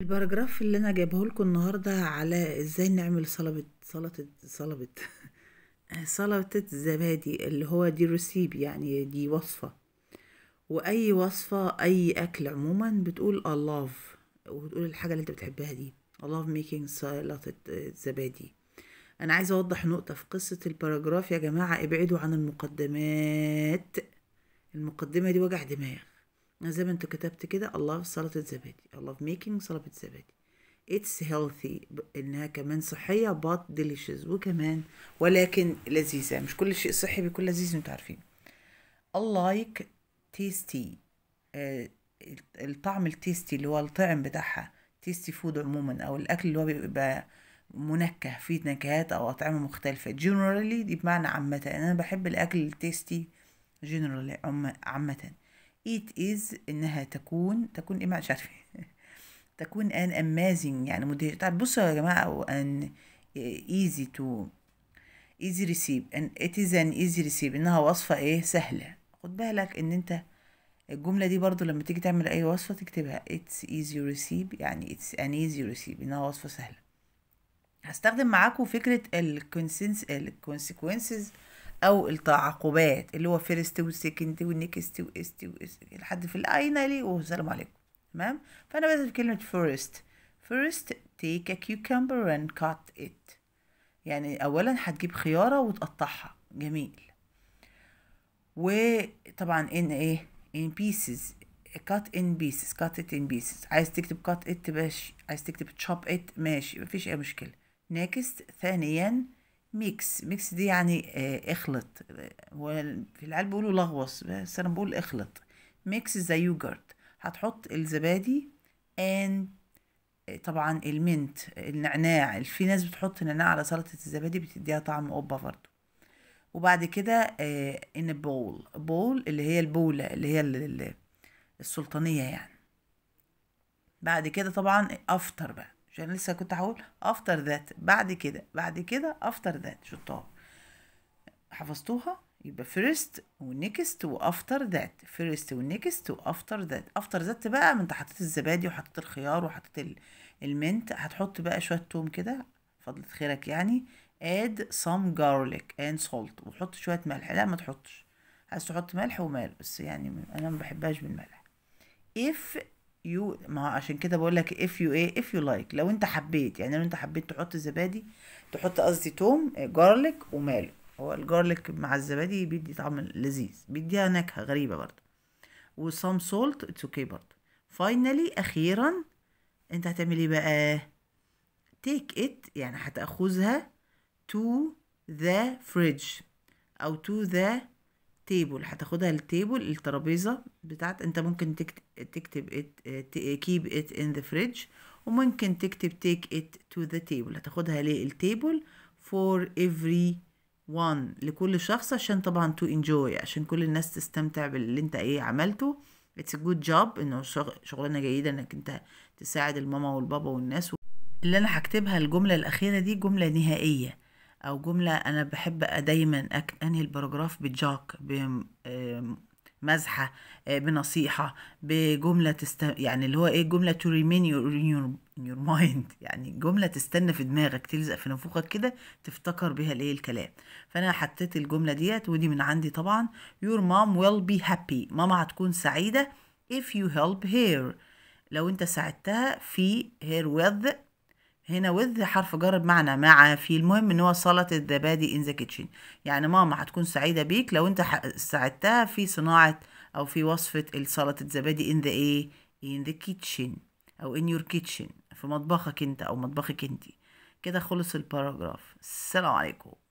الباراجراف اللي انا جايبه لكم النهارده على ازاي نعمل صلبة سلطة صلبة سلطة الزبادي اللي هو دي ريسيب يعني دي وصفة واي وصفة اي اكل عموما بتقول الاف وبتقول الحاجة اللي انت بتحبها دي الاف ميكينج سلطة الزبادي انا عايزة اوضح نقطة في قصة الباراجراف يا جماعة ابعدوا عن المقدمات المقدمة دي وجع دماغ زي ما انتوا كتبت كده الله في سلطة زبادي الله في ميكينج سلطة زبادي اتس هيلثي انها كمان صحيه بات delicious وكمان ولكن لذيذه مش كل شيء صحي بيكون لذيذ انتوا عارفين اللايك tasty آه الطعم التيستي اللي هو الطعم بتاعها تيستي فود عموما او الاكل اللي هو بيبقى منكه فيه نكهات او اطعمه مختلفه generally دي بمعنى عامه انا بحب الاكل التيستي generally عامه it is انها تكون تكون ايه مش عارفه تكون ان amazing يعني مدهش طب بصوا يا جماعه او ان easy to easy receive and it is an easy receive انها وصفه ايه سهله خد بالك ان انت الجمله دي برضو لما تيجي تعمل اي وصفه تكتبها it's easy receive يعني it's an easy receive انها وصفه سهله هستخدم معاكم فكره الكونسنس consequences او التعاقبات اللي هو فيرست وسكند ونكست واست لحد في الاينالي والسلام عليكم تمام فانا بس كلمه فيرست فيرست تيك ا كيوكمبر اند كات ات يعني اولا هتجيب خياره وتقطعها جميل وطبعا ان ايه ان بيسز كات ان بيسز كات ات ان بيسز عايز تكتب كات ات ماشي عايز تكتب تشوب ات ماشي مفيش اي مشكله next ثانيا ميكس ميكس دي يعني آه اخلط وفي العيال بيقولوا لغوص بس انا بقول اخلط ميكس زي يوجرت هتحط الزبادي ان آه، طبعا المنت النعناع في ناس بتحط نعناع على سلطة الزبادي بتديها طعم قبة برضو وبعد كده ان بول بول اللي هي البولة اللي هي السلطانية يعني بعد كده طبعا افطر بقى انا يعني لسه كنت هقول افتر ذات بعد كده بعد كده افتر ذات شطار حفظتوها يبقى فيرست ونيكست وافتر ذات فيرست ونيكست وافتر ذات افتر ذات بقى ما انت حطيت الزبادي وحطيت الخيار وحطيت المنت هتحط بقى شويه توم كده فضل خيرك يعني اد سام جارليك اند سولت وحط شويه ملح لا ما تحطش عايز تحط ملح ومال بس يعني انا ما بحبهاش بالملح if يو ما عشان كده بقول لك اف يو ايه اف يو لايك لو انت حبيت يعني لو انت حبيت تحط زبادي تحط قصدي توم جارليك وماله هو الجارليك مع الزبادي بيدي طعم لذيذ بيديها نكهه غريبه برضه وسام سولت اتس اوكي برضه فاينلي اخيرا انت هتعمل ايه بقى تيك ات يعني هتاخذها تو ذا فريدج او تو ذا تيبل هتاخدها للتيبل الترابيزة بتاعت انت ممكن تكتب كيب ات ان ذا فريدج وممكن تكتب تيك ات تو ذا تيبل هتاخدها للتيبل فور every وان لكل شخص عشان طبعا تو انجوي عشان كل الناس تستمتع باللي انت ايه عملته اتس جود جوب انه شغلانه جيده انك انت تساعد الماما والبابا والناس اللي انا هكتبها الجمله الاخيره دي جمله نهائيه او جمله انا بحب دايما انهي الباراجراف بجاك بمزحه آه، بنصيحه بجمله تست يعني اللي هو ايه جمله تو ريمين يور يور مايند يعني جمله تستنى في دماغك تلزق في نفوخك كده تفتكر بها الايه الكلام فانا حطيت الجمله ديت ودي من عندي طبعا يور مام ويل بي هابي ماما هتكون سعيده if you help her لو انت ساعدتها في her with هنا with حرف جر بمعنى مع في المهم ان هو صلة الدبادي ان ذا كيتشن يعني ماما هتكون سعيدة بيك لو انت ساعدتها في صناعة او في وصفة صلة الزبادي ان ذا ايه ان ذا كيتشن او ان يور كيتشن في مطبخك انت او مطبخك انت كده خلص الباراجراف السلام عليكم